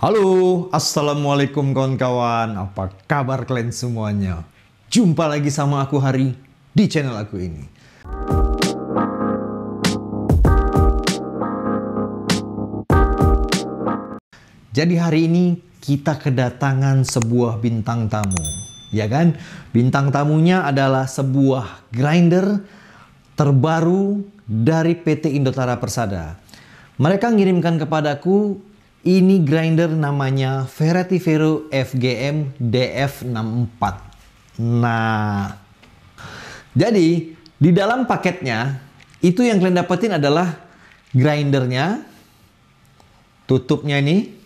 Halo, Assalamualaikum kawan-kawan. Apa kabar kalian semuanya? Jumpa lagi sama aku Hari di channel aku ini. Jadi hari ini kita kedatangan sebuah bintang tamu. Ya kan? Bintang tamunya adalah sebuah grinder terbaru dari PT Indotara Persada. Mereka ngirimkan kepadaku ini grinder namanya Vero FGM DF64. Nah, jadi di dalam paketnya itu yang kalian dapetin adalah grindernya, tutupnya ini,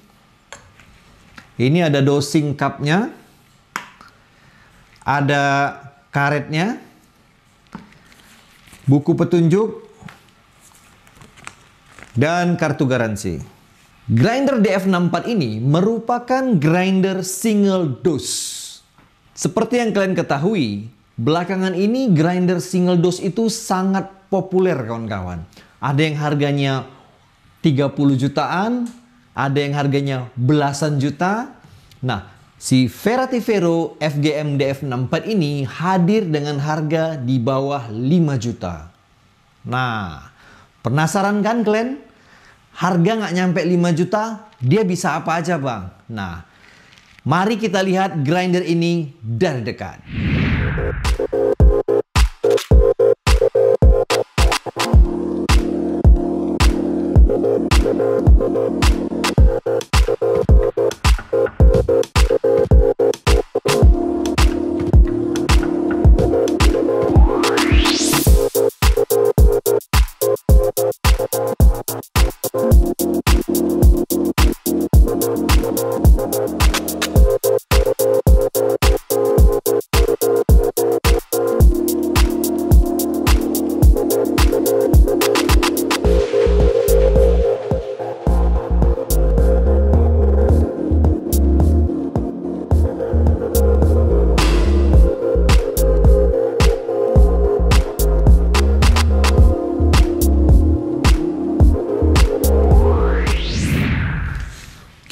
ini ada dosing cupnya, ada karetnya, buku petunjuk, dan kartu garansi. Grinder DF64 ini merupakan grinder single dose. Seperti yang kalian ketahui, belakangan ini grinder single dose itu sangat populer kawan-kawan. Ada yang harganya 30 jutaan, ada yang harganya belasan juta. Nah, si Ferrati Vero FGM DF64 ini hadir dengan harga di bawah 5 juta. Nah, penasaran kan kalian? harga nggak nyampe 5 juta, dia bisa apa aja bang. Nah, mari kita lihat grinder ini dari dekat.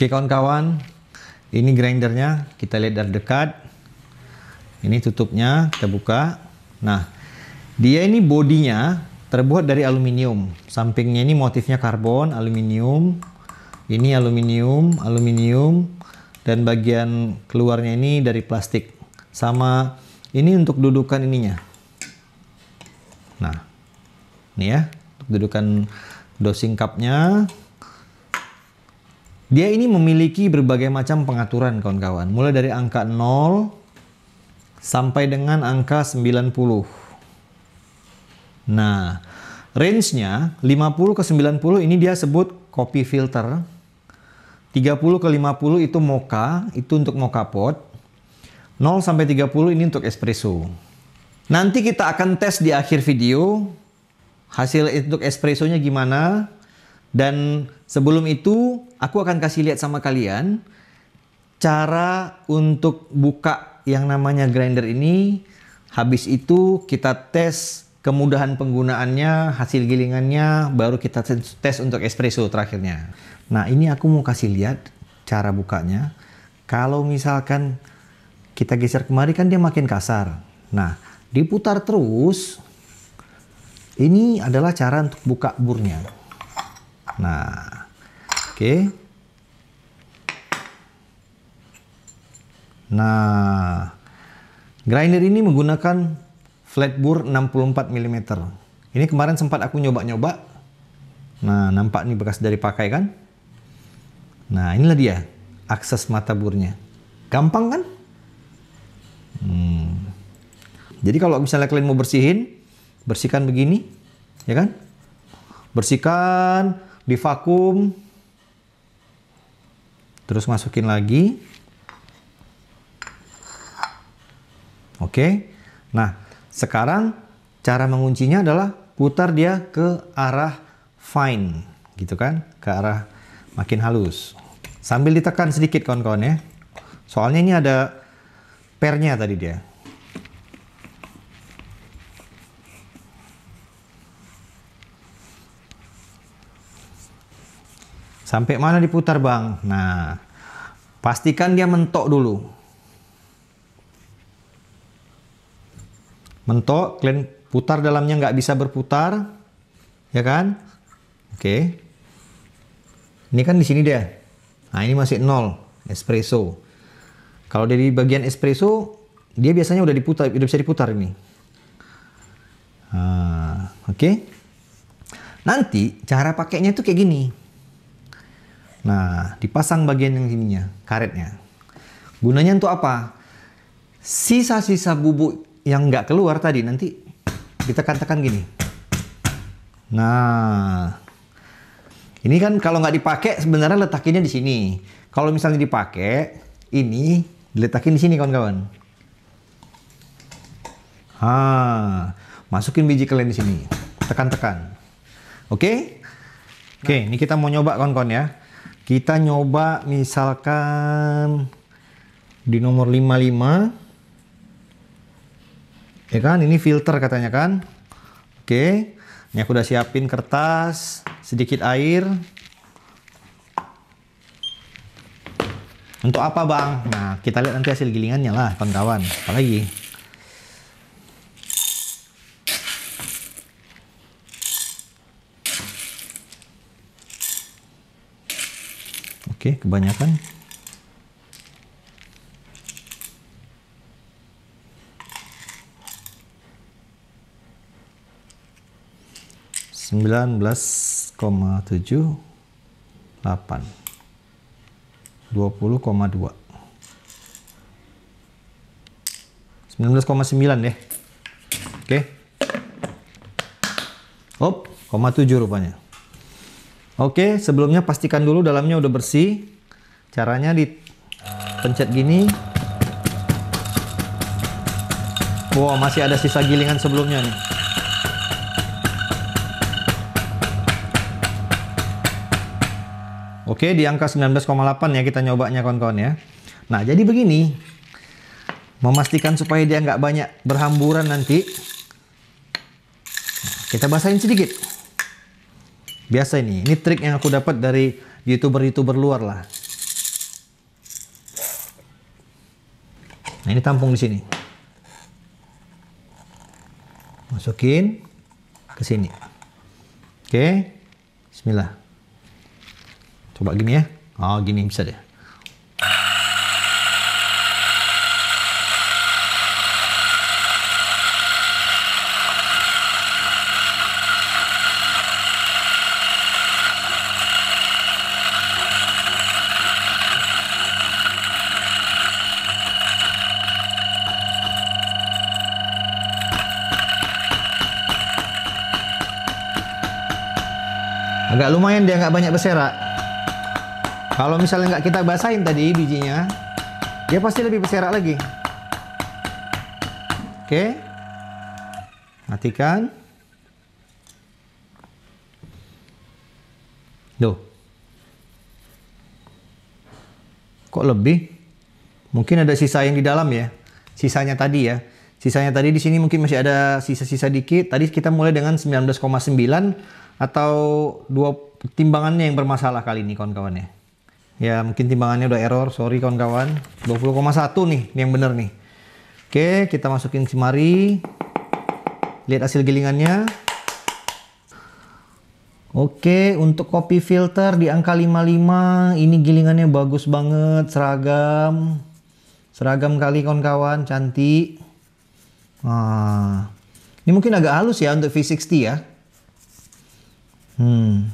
Oke kawan-kawan, ini grindernya kita lihat dari dekat. Ini tutupnya kita buka. Nah, dia ini bodinya terbuat dari aluminium. Sampingnya ini motifnya karbon, aluminium. Ini aluminium, aluminium dan bagian keluarnya ini dari plastik. Sama ini untuk dudukan ininya. Nah, ini ya, dudukan dosing cupnya dia ini memiliki berbagai macam pengaturan kawan-kawan. Mulai dari angka 0 sampai dengan angka 90. Nah, range-nya 50 ke 90 ini dia sebut copy filter. 30 ke 50 itu mocha, itu untuk mocha pot. 0 sampai 30 ini untuk espresso. Nanti kita akan tes di akhir video hasil untuk espressonya gimana dan sebelum itu, aku akan kasih lihat sama kalian cara untuk buka yang namanya grinder ini. Habis itu kita tes kemudahan penggunaannya, hasil gilingannya, baru kita tes untuk espresso terakhirnya. Nah, ini aku mau kasih lihat cara bukanya. Kalau misalkan kita geser kemari kan dia makin kasar. Nah, diputar terus. Ini adalah cara untuk buka burnya. Nah, oke. Okay. Nah, grinder ini menggunakan flat bore 64 mm. Ini kemarin sempat aku nyoba-nyoba. Nah, nampak ini bekas dari pakai kan? Nah, inilah dia akses mata burnya. Gampang kan? Hmm. Jadi kalau misalnya kalian mau bersihin, bersihkan begini, ya kan? Bersihkan di vakum terus masukin lagi oke nah sekarang cara menguncinya adalah putar dia ke arah fine gitu kan ke arah makin halus sambil ditekan sedikit kawan-kawan ya soalnya ini ada pernya tadi dia Sampai mana diputar bang? Nah, pastikan dia mentok dulu. Mentok, kalian putar dalamnya nggak bisa berputar, ya kan? Oke. Ini kan di sini dia. Nah ini masih nol espresso. Kalau dari bagian espresso, dia biasanya udah diputar, udah bisa diputar ini. Nah, Oke. Okay. Nanti cara pakainya itu kayak gini. Nah, dipasang bagian yang ininya, karetnya. Gunanya untuk apa? Sisa-sisa bubuk yang nggak keluar tadi nanti kita tekan-tekan gini. Nah, ini kan kalau nggak dipakai sebenarnya letakinnya di sini. Kalau misalnya dipakai, ini diletakin di sini kawan-kawan. Ah, masukin biji kalian di sini, tekan-tekan. Oke? Okay? Oke, okay, ini kita mau nyoba kawan-kawan ya kita nyoba misalkan di nomor 55 ya kan ini filter katanya kan oke ini aku udah siapin kertas sedikit air untuk apa bang nah kita lihat nanti hasil gilingannya lah kawan-kawan apalagi Oke, kebanyakan. Sembilan belas koma tujuh delapan dua puluh koma dua sembilan belas koma sembilan deh. Ya. Oke. Okay. Op, koma tujuh rupanya. Oke, sebelumnya pastikan dulu dalamnya udah bersih. Caranya di pencet gini. Wow, masih ada sisa gilingan sebelumnya nih. Oke, di angka 19,8 ya kita nyobanya kawan-kawan ya. Nah, jadi begini. Memastikan supaya dia nggak banyak berhamburan nanti. Kita basahin sedikit. Biasa ini. Ini trik yang aku dapat dari YouTuber-YouTuber luar lah. Nah, ini tampung di sini. Masukin ke sini. Oke. Bismillah. Coba gini ya. Oh, gini bisa deh. Agak lumayan dia nggak banyak berserak. Kalau misalnya nggak kita basahin tadi bijinya, dia pasti lebih berserak lagi. Oke. Matikan. Duh. Kok lebih? Mungkin ada sisa yang di dalam ya. Sisanya tadi ya. Sisanya tadi di sini mungkin masih ada sisa-sisa dikit. Tadi kita mulai dengan atau dua timbangannya yang bermasalah kali ini kawan-kawan ya. Ya mungkin timbangannya udah error, sorry kawan-kawan. 20,1 nih yang bener nih. Oke, kita masukin si mari Lihat hasil gilingannya. Oke, untuk kopi filter di angka 55, ini gilingannya bagus banget, seragam. Seragam kali kawan-kawan, cantik. Nah, ini mungkin agak halus ya untuk V60 ya. Hmm.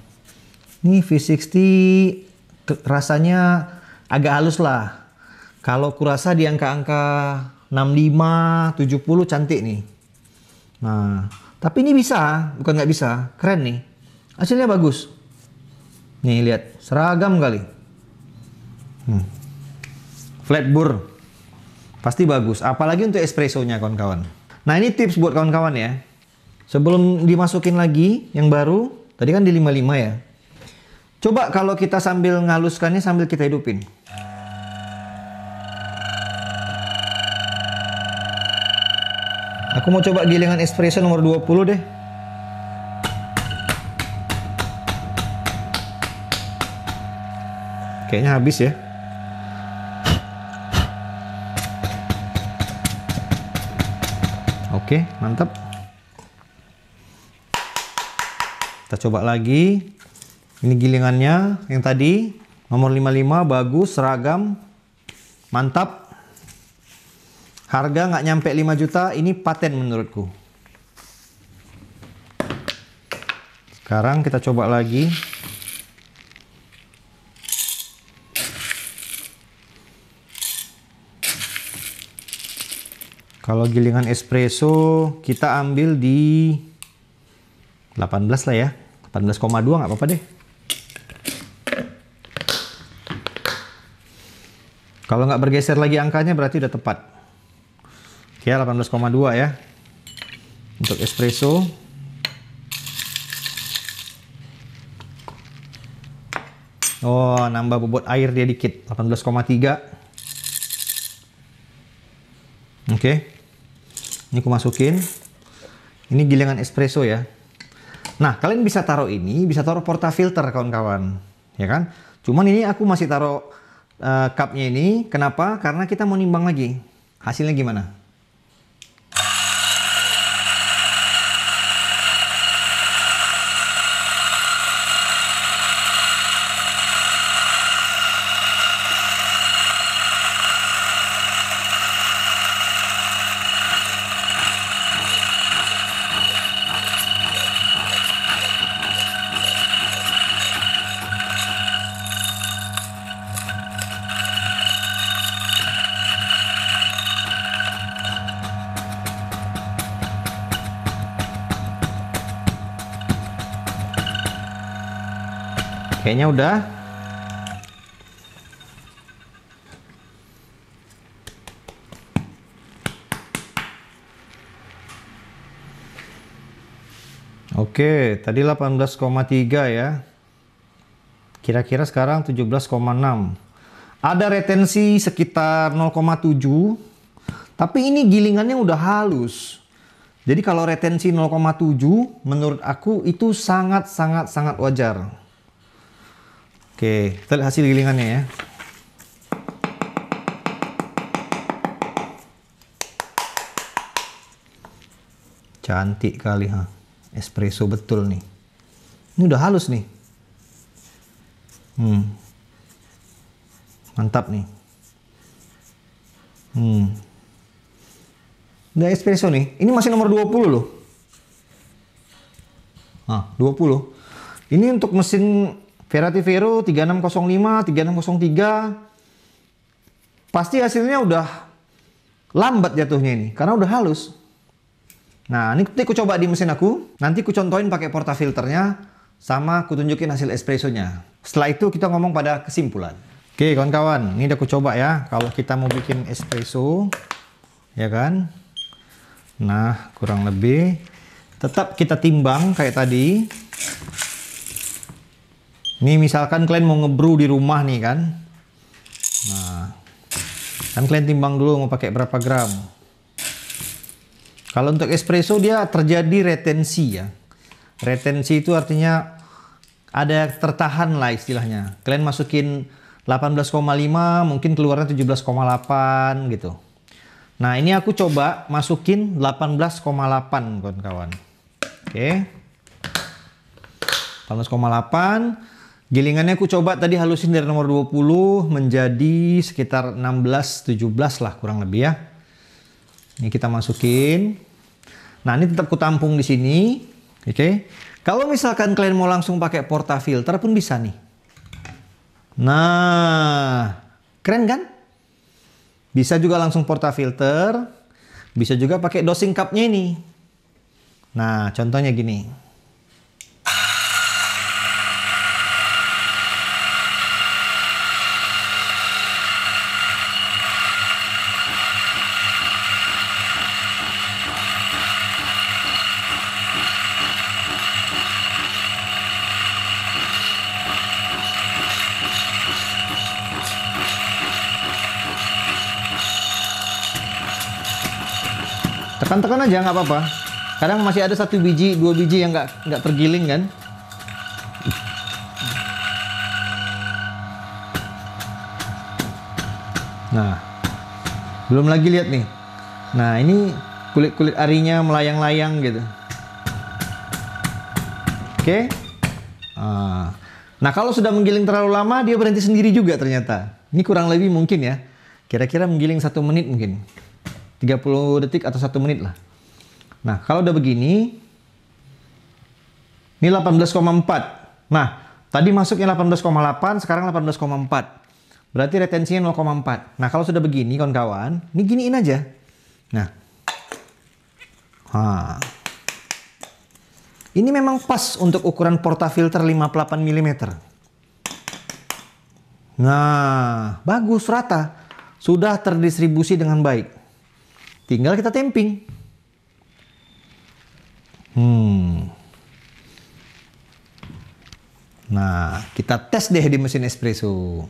Ini V60 rasanya agak halus lah. Kalau kurasa di angka-angka 65, 70 cantik nih. Nah, tapi ini bisa, bukan nggak bisa. Keren nih. Hasilnya bagus. Nih lihat, seragam kali. Hmm. Flat bur. Pasti bagus, apalagi untuk espressonya kawan-kawan. Nah, ini tips buat kawan-kawan ya. Sebelum dimasukin lagi yang baru, Tadi kan di 55 ya. Coba kalau kita sambil ngaluskannya sambil kita hidupin. Aku mau coba gilingan espresso nomor 20 deh. Kayaknya habis ya. Oke, mantap. Kita coba lagi. Ini gilingannya yang tadi. Nomor 55 bagus, seragam, mantap. Harga nggak nyampe 5 juta, ini paten menurutku. Sekarang kita coba lagi. Kalau gilingan espresso kita ambil di 18 lah ya. 18,2 nggak apa-apa deh. Kalau nggak bergeser lagi angkanya berarti udah tepat. Ya, Oke, 18,2 ya. Untuk espresso. Oh, nambah bobot air dia dikit. 18,3. Oke. Ini aku masukin. Ini gilingan espresso ya. Nah, kalian bisa taruh ini, bisa taruh portafilter kawan-kawan, ya kan? Cuman ini aku masih taruh uh, cupnya ini, kenapa? Karena kita mau nimbang lagi. Hasilnya gimana? kayaknya udah. Oke, tadi 18,3 ya. Kira-kira sekarang 17,6. Ada retensi sekitar 0,7. Tapi ini gilingannya udah halus. Jadi kalau retensi 0,7 menurut aku itu sangat sangat sangat wajar. Oke, kita lihat hasil gilingannya ya. Cantik kali ha. Espresso betul nih. Ini udah halus nih. Hmm. Mantap nih. Hmm. Udah espresso nih. Ini masih nomor 20 loh. Ah, 20. Ini untuk mesin Ferrati Vero 3605, 3603. Pasti hasilnya udah lambat jatuhnya ini karena udah halus. Nah, ini nanti aku coba di mesin aku. Nanti aku contohin pakai portafilternya sama aku tunjukin hasil espressonya. Setelah itu kita ngomong pada kesimpulan. Oke, kawan-kawan, ini udah aku coba ya. Kalau kita mau bikin espresso, ya kan? Nah, kurang lebih tetap kita timbang kayak tadi. Ini misalkan kalian mau ngebrew di rumah nih kan. Nah, kan kalian timbang dulu mau pakai berapa gram. Kalau untuk espresso dia terjadi retensi ya. Retensi itu artinya ada tertahan lah istilahnya. Kalian masukin 18,5 mungkin keluarnya 17,8 gitu. Nah ini aku coba masukin 18,8 kawan-kawan. Oke. Okay. 18,8 Gilingannya aku coba tadi halusin dari nomor 20 menjadi sekitar 16, 17 lah kurang lebih ya. Ini kita masukin. Nah ini tetap kutampung di sini. Oke. Okay. Kalau misalkan kalian mau langsung pakai porta filter pun bisa nih. Nah, keren kan? Bisa juga langsung porta filter. Bisa juga pakai dosing cupnya ini. Nah, contohnya gini. tekan tekan aja nggak apa-apa kadang masih ada satu biji dua biji yang nggak nggak tergiling kan nah belum lagi lihat nih nah ini kulit kulit arinya melayang-layang gitu oke okay. nah. nah kalau sudah menggiling terlalu lama dia berhenti sendiri juga ternyata ini kurang lebih mungkin ya kira-kira menggiling satu menit mungkin 30 detik atau 1 menit lah. Nah, kalau udah begini, ini 18,4. Nah, tadi masuknya 18,8, sekarang 18,4. Berarti retensinya 0,4. Nah, kalau sudah begini kawan-kawan, ini giniin aja. Nah. Ha. Ini memang pas untuk ukuran portafilter 58 mm. Nah, bagus rata. Sudah terdistribusi dengan baik. Tinggal kita temping. Hmm. Nah, kita tes deh di mesin espresso.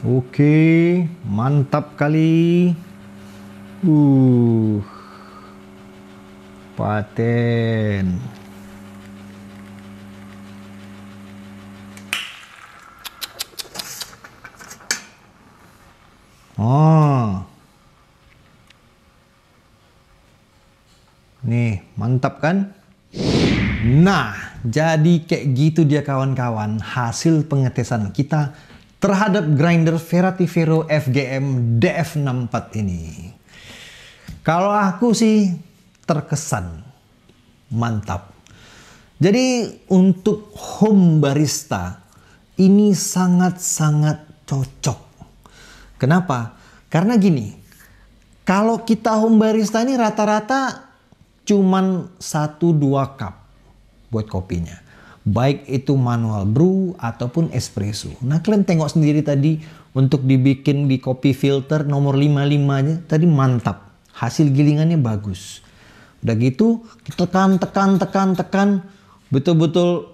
Oke, mantap kali. Uh. Paten. Oh. Nih, mantap kan? Nah, jadi kayak gitu dia kawan-kawan hasil pengetesan kita terhadap grinder Ferrati Vero FGM DF64 ini. Kalau aku sih terkesan mantap. Jadi untuk home barista ini sangat-sangat cocok. Kenapa? Karena gini, kalau kita home barista ini rata-rata cuman 1-2 cup buat kopinya. Baik itu manual brew ataupun espresso. Nah kalian tengok sendiri tadi untuk dibikin di kopi filter nomor 55 nya tadi mantap. Hasil gilingannya bagus. Udah gitu tekan tekan tekan tekan betul-betul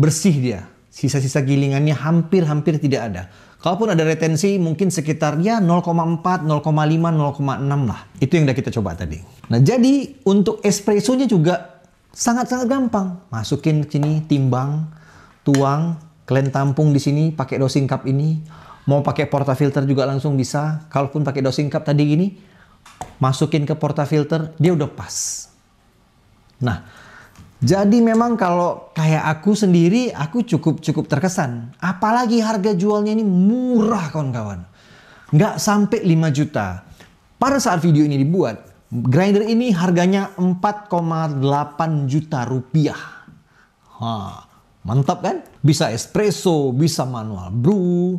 bersih dia. Sisa-sisa gilingannya hampir-hampir tidak ada. Kalaupun ada retensi mungkin sekitar ya 0,4, 0,5, 0,6 lah. Itu yang udah kita coba tadi. Nah jadi untuk espressonya juga sangat-sangat gampang. Masukin ke sini timbang, tuang, kalian tampung di sini pakai dosing cup ini. Mau pakai portafilter juga langsung bisa. Kalaupun pakai dosing cup tadi gini, masukin ke porta filter dia udah pas. Nah, jadi memang kalau kayak aku sendiri, aku cukup cukup terkesan. Apalagi harga jualnya ini murah kawan-kawan. Nggak sampai 5 juta. Pada saat video ini dibuat, grinder ini harganya 4,8 juta rupiah. Ha, mantap kan? Bisa espresso, bisa manual brew.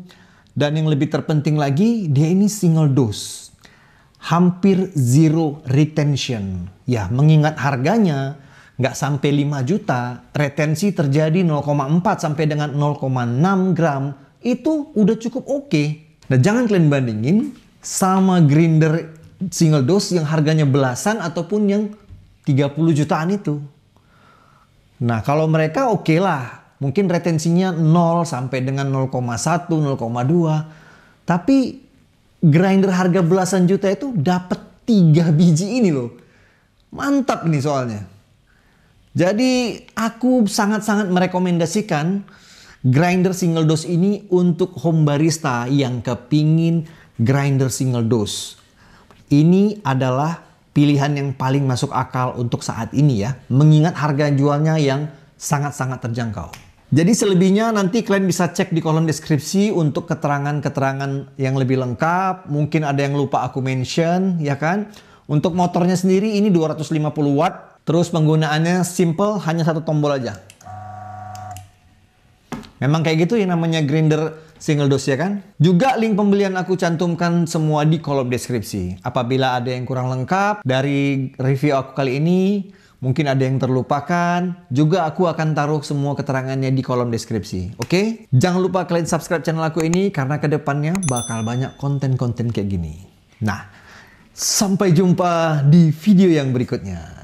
Dan yang lebih terpenting lagi, dia ini single dose hampir zero retention. Ya, mengingat harganya nggak sampai 5 juta, retensi terjadi 0,4 sampai dengan 0,6 gram, itu udah cukup oke. Okay. Nah, jangan kalian bandingin sama grinder single dose yang harganya belasan ataupun yang 30 jutaan itu. Nah, kalau mereka oke okay lah. Mungkin retensinya 0 sampai dengan 0,1, 0,2. Tapi grinder harga belasan juta itu dapat tiga biji ini loh. Mantap nih soalnya. Jadi aku sangat-sangat merekomendasikan grinder single dose ini untuk home barista yang kepingin grinder single dose. Ini adalah pilihan yang paling masuk akal untuk saat ini ya. Mengingat harga jualnya yang sangat-sangat terjangkau. Jadi selebihnya nanti kalian bisa cek di kolom deskripsi untuk keterangan-keterangan yang lebih lengkap. Mungkin ada yang lupa aku mention, ya kan? Untuk motornya sendiri ini 250 watt. Terus penggunaannya simple, hanya satu tombol aja. Memang kayak gitu ya namanya grinder single dose ya kan? Juga link pembelian aku cantumkan semua di kolom deskripsi. Apabila ada yang kurang lengkap dari review aku kali ini, Mungkin ada yang terlupakan, juga aku akan taruh semua keterangannya di kolom deskripsi. Oke, okay? jangan lupa kalian subscribe channel aku ini karena kedepannya bakal banyak konten-konten kayak gini. Nah, sampai jumpa di video yang berikutnya.